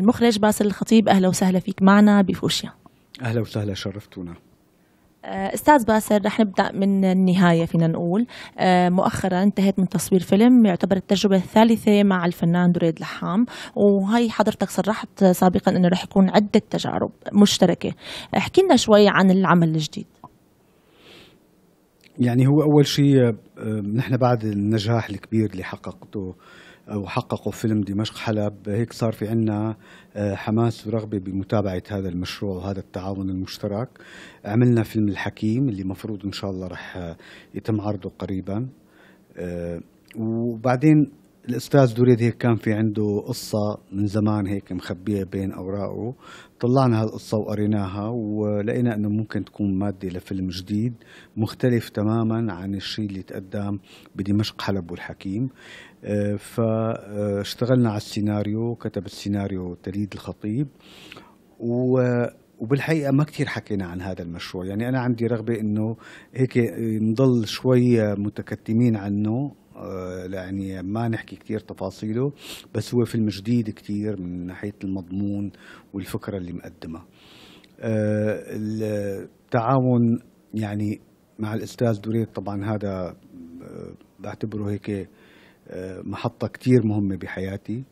المخرج باسل الخطيب أهلا وسهلا فيك معنا بفوشيا أهلا وسهلا شرفتونا آه، استاذ باسل رح نبدا من النهايه فينا نقول آه، مؤخرا انتهيت من تصوير فيلم يعتبر التجربه الثالثه مع الفنان دريد لحام وهي حضرتك صرحت سابقا انه رح يكون عده تجارب مشتركه احكي لنا شوي عن العمل الجديد يعني هو اول شيء آه، نحن بعد النجاح الكبير اللي حققته وحققوا فيلم دمشق حلب هيك صار في عنا آه، حماس ورغبة بمتابعة هذا المشروع وهذا التعاون المشترك عملنا فيلم الحكيم اللي مفروض إن شاء الله رح آه، يتم عرضه قريبا آه، وبعدين الاستاذ دريد هيك كان في عنده قصه من زمان هيك مخبيه بين اوراقه طلعنا هالقصه وقريناها ولقينا انه ممكن تكون ماده لفيلم جديد مختلف تماما عن الشيء اللي تقدم بدمشق حلب والحكيم آه، فاشتغلنا على السيناريو كتب السيناريو تليد الخطيب و وبالحقيقه ما كثير حكينا عن هذا المشروع يعني انا عندي رغبه انه هيك نضل شوي متكتمين عنه يعني ما نحكي كثير تفاصيله بس هو فيلم جديد كثير من ناحيه المضمون والفكره اللي مقدمها آه، التعاون يعني مع الاستاذ دريد طبعا هذا آه، بعتبره هيك محطه كثير مهمه بحياتي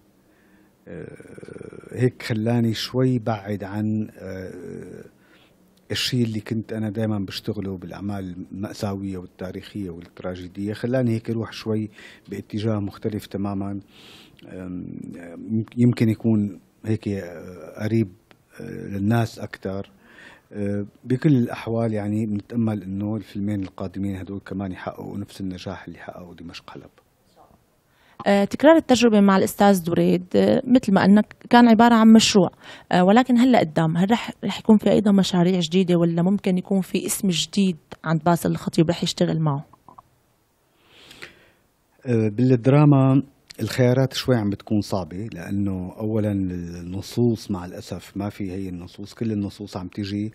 هيك خلاني شوي بعد عن الشيء اللي كنت انا دائما بشتغله بالاعمال الماساويه والتاريخيه والتراجيديه خلاني هيك اروح شوي باتجاه مختلف تماما يمكن يكون هيك آه، قريب آه، للناس اكثر آه، بكل الاحوال يعني بنتامل انه الفيلمين القادمين هدول كمان يحققوا نفس النجاح اللي حققوا دمشق حلب آه، تكرار التجربة مع الأستاذ دريد آه، مثل ما قلنا كان عبارة عن مشروع آه، ولكن هلا قدام هل رح رح يكون في أيضا مشاريع جديدة ولا ممكن يكون في اسم جديد عند باسل الخطيب رح يشتغل معه؟ بالدراما الخيارات شوي عم بتكون صعبة لأنه أولا النصوص مع الأسف ما في هي النصوص كل النصوص عم تيجي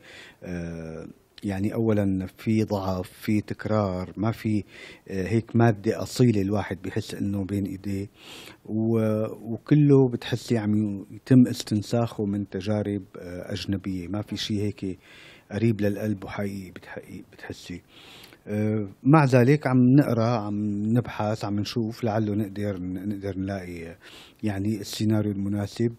يعني اولا في ضعف في تكرار ما في آه، هيك ماده اصيله الواحد بحس انه بين ايديه وكله بتحسي يعني عم يتم استنساخه من تجارب آه، اجنبيه ما في شيء هيك قريب للقلب وحقيقي بتحسي آه، مع ذلك عم نقرا عم نبحث عم نشوف لعله نقدر نقدر نلاقي يعني السيناريو المناسب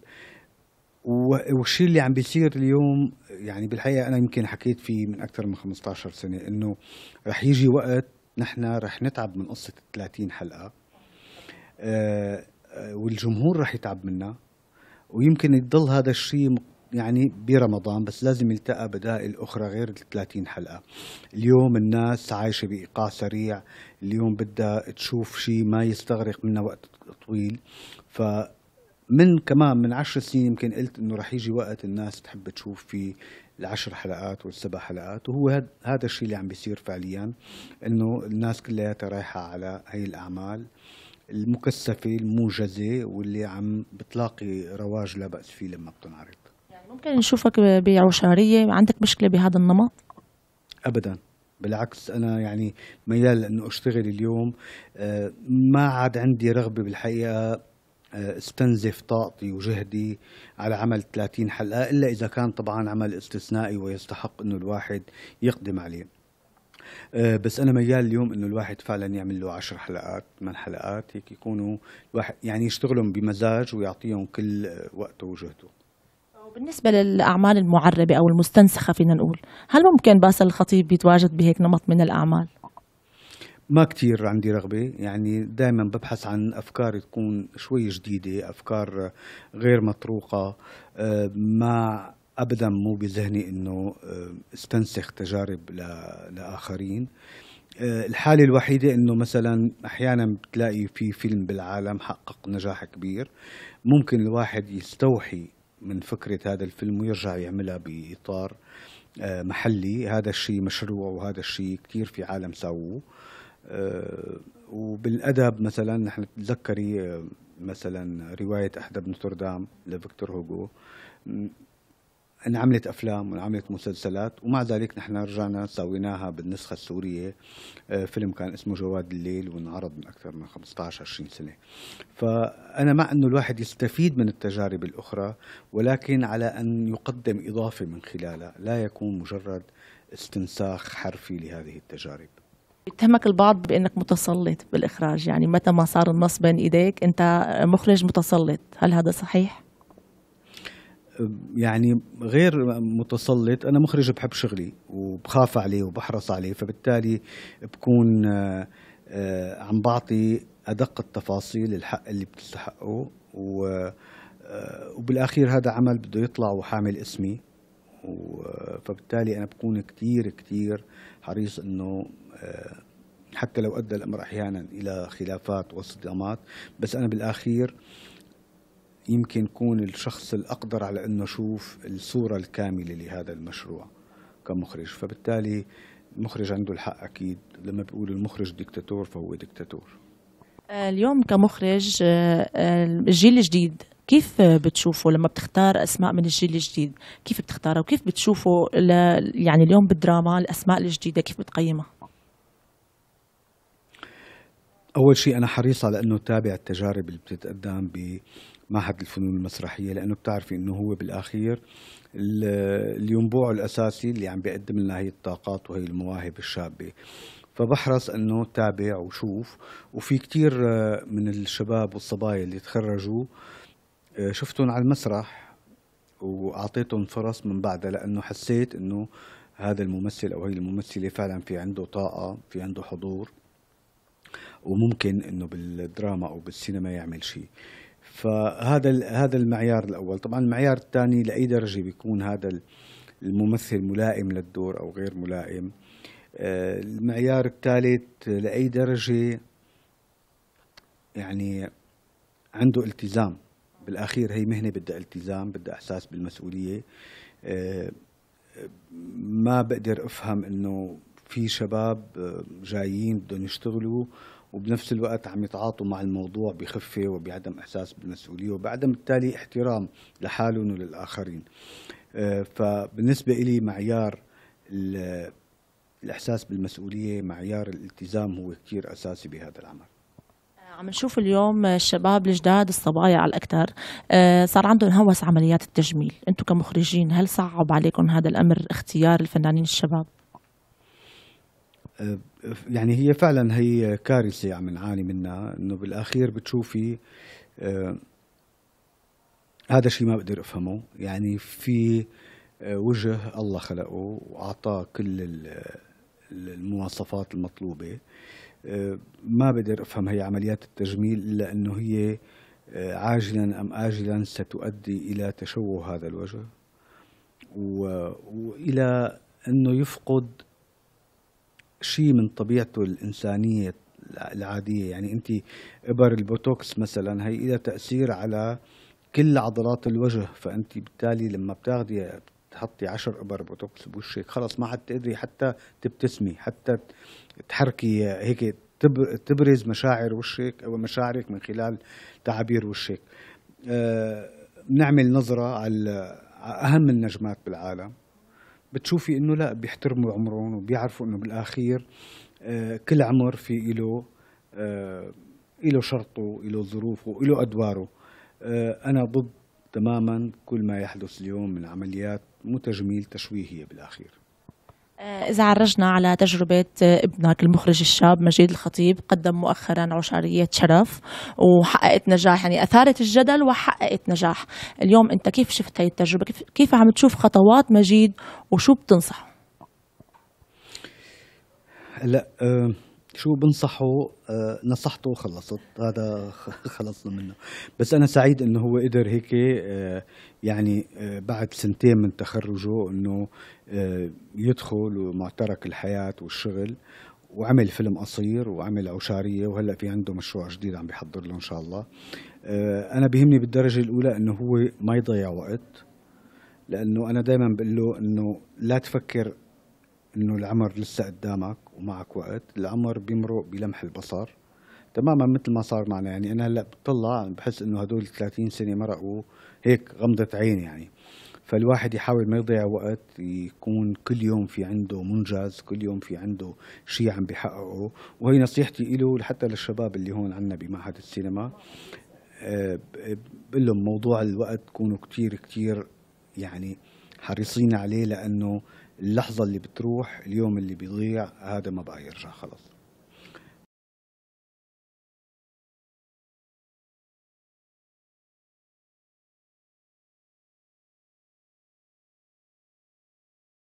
والشيء اللي عم بيصير اليوم يعني بالحقيقه انا يمكن حكيت فيه من اكثر من 15 سنه انه رح يجي وقت نحن رح نتعب من قصه 30 حلقه آه، آه، والجمهور رح يتعب منا ويمكن يضل هذا الشيء يعني برمضان بس لازم يلتقى بدائل اخرى غير ال 30 حلقه. اليوم الناس عايشه بايقاع سريع، اليوم بدها تشوف شيء ما يستغرق منها وقت طويل، ف من كمان من عشر سنين يمكن قلت انه رح يجي وقت الناس تحب تشوف فيه العشر حلقات والسبع حلقات وهو هذا الشيء اللي عم بيصير فعليا انه الناس كلياتها رايحه على هي الاعمال المكثفه الموجزه واللي عم بتلاقي رواج لا باس فيه لما بتنعرض يعني ممكن نشوفك بعشاريه عندك مشكله بهذا النمط ابدا بالعكس انا يعني ميال انه اشتغل اليوم آه، ما عاد عندي رغبه بالحقيقه آه، استنزف طاقتي وجهدي على عمل 30 حلقة إلا إذا كان طبعا عمل استثنائي ويستحق أنه الواحد يقدم عليه آه، بس انا ميال اليوم انه الواحد فعلا يعمل له 10 حلقات 8 حلقات هيك يكونوا الواحد يعني يشتغلهم بمزاج ويعطيهم كل وقته وجهده بالنسبة للأعمال المعربة أو المستنسخة فينا نقول هل ممكن باسل الخطيب يتواجد بهيك نمط من الأعمال؟ ما كتير عندي رغبة يعني دائما ببحث عن أفكار تكون شوي جديدة أفكار غير مطروقة آه، ما أبدا مو بذهني أنه آه، استنسخ تجارب لآخرين آه، الحالة الوحيدة أنه مثلا أحيانا بتلاقي في فيلم بالعالم حقق نجاح كبير ممكن الواحد يستوحي من فكرة هذا الفيلم ويرجع يعملها بإطار محلي هذا الشيء مشروع وهذا الشيء كتير في عالم سووه آه، وبالادب مثلا نحن تذكري آه، مثلا روايه احدى نوتردام لفيكتور هوغو انعملت افلام وانعملت مسلسلات ومع ذلك نحن رجعنا سويناها بالنسخه السوريه آه، فيلم كان اسمه جواد الليل وانعرض من اكثر من 15 20 سنه فانا مع انه الواحد يستفيد من التجارب الاخرى ولكن على ان يقدم اضافه من خلالها لا يكون مجرد استنساخ حرفي لهذه التجارب يتهمك البعض بانك متسلط بالاخراج يعني متى ما صار النص بين ايديك انت مخرج متسلط هل هذا صحيح يعني غير متسلط انا مخرج بحب شغلي وبخاف عليه وبحرص عليه فبالتالي بكون آه، آه، عم بعطي ادق التفاصيل الحق اللي بتستحقه آه، وبالاخير هذا عمل بده يطلع وحامل اسمي فبالتالي انا بكون كثير كثير حريص انه آه، حتى لو ادى الامر احيانا الى خلافات وصدامات بس انا بالاخير يمكن يكون الشخص الاقدر على انه يشوف الصوره الكامله لهذا المشروع كمخرج فبالتالي المخرج عنده الحق اكيد لما بيقول المخرج ديكتاتور فهو ديكتاتور آه، اليوم كمخرج آه، الجيل الجديد كيف بتشوفه لما بتختار اسماء من الجيل الجديد كيف بتختارها وكيف بتشوفه يعني اليوم بالدراما الاسماء الجديده كيف بتقيمها اول شيء انا حريص على انه اتابع التجارب اللي بتتقدم بمعهد الفنون المسرحيه لانه بتعرفي انه هو بالاخير الينبوع الاساسي اللي عم بيقدم لنا هي الطاقات وهي المواهب الشابه فبحرص انه تابع وشوف وفي كتير من الشباب والصبايا اللي تخرجوا آه، شفتهم على المسرح واعطيتهم فرص من بعدها لانه حسيت انه هذا الممثل او هي الممثله فعلا في عنده طاقه في عنده حضور وممكن انه بالدراما او بالسينما يعمل شيء فهذا هذا المعيار الاول طبعا المعيار الثاني لاي درجه بيكون هذا الممثل ملائم للدور او غير ملائم آه، المعيار الثالث لاي درجه يعني عنده التزام بالاخير هي مهنه بدها التزام بدها احساس بالمسؤوليه آه، ما بقدر افهم انه في شباب آه، جايين بدهم يشتغلوا وبنفس الوقت عم يتعاطوا مع الموضوع بخفة وبعدم إحساس بالمسؤولية وبعدم التالي احترام لحالهم وللآخرين آه، فبالنسبة إلي معيار الإحساس بالمسؤولية معيار الالتزام هو كتير أساسي بهذا العمل آه، عم نشوف اليوم الشباب الجداد الصبايا على الاكثر صار عندهم هوس عمليات التجميل انتم كمخرجين هل صعب عليكم هذا الامر اختيار الفنانين الشباب يعني هي فعلا هي كارثه عم نعاني منها انه بالاخير بتشوفي آه، هذا شيء ما بقدر افهمه يعني في آه، وجه الله خلقه واعطاه كل المواصفات المطلوبه آه، ما بقدر افهم هي عمليات التجميل الا انه هي عاجلا ام اجلا ستؤدي الى تشوه هذا الوجه والى انه يفقد شيء من طبيعته الإنسانية العادية يعني أنت إبر البوتوكس مثلا هي لها تأثير على كل عضلات الوجه فأنت بالتالي لما بتاخذي تحطي عشر ابر بوتوكس بوشك خلص ما حد تقدري حتى تبتسمي حتى تحركي هيك تبرز مشاعر وشك او مشاعرك من خلال تعابير وشك بنعمل آه، نظره على اهم النجمات بالعالم بتشوفي انه لا بيحترموا عمرهم وبيعرفوا انه بالاخير آه، كل عمر في له آه، له شرطه له ظروفه له ادواره آه، انا ضد تماما كل ما يحدث اليوم من عمليات متجميل تشويهيه بالاخير آه، إذا عرجنا على تجربة آه، ابنك المخرج الشاب مجيد الخطيب قدم مؤخرا عشارية شرف وحققت نجاح يعني أثارت الجدل وحققت نجاح اليوم أنت كيف شفت هاي التجربة كيف, كيف عم تشوف خطوات مجيد وشو بتنصحه لا أه شو بنصحه آه، نصحته خلصت هذا خلصنا منه بس انا سعيد انه هو قدر هيك آه، يعني آه، بعد سنتين من تخرجه انه يدخل ومعترك الحياه والشغل وعمل فيلم قصير وعمل عشاريه وهلا في عنده مشروع جديد عم بيحضر له ان شاء الله انا بيهمني بالدرجه الاولى انه هو ما يضيع وقت لانه انا دائما بقول له انه لا تفكر انه العمر لسه قدامك ومعك وقت العمر بيمرق بلمح البصر تماما مثل ما صار معنا يعني انا هلا بطلع بحس انه هدول 30 سنه مرقوا هيك غمضه عين يعني فالواحد يحاول ما يضيع وقت يكون كل يوم في عنده منجز كل يوم في عنده شيء عم بيحققه وهي نصيحتي له حتى للشباب اللي هون عندنا بمعهد السينما آه، بقول لهم موضوع الوقت كونوا كتير كتير يعني حريصين عليه لأنه اللحظه اللي بتروح اليوم اللي بيضيع هذا ما بقى يرجع خلص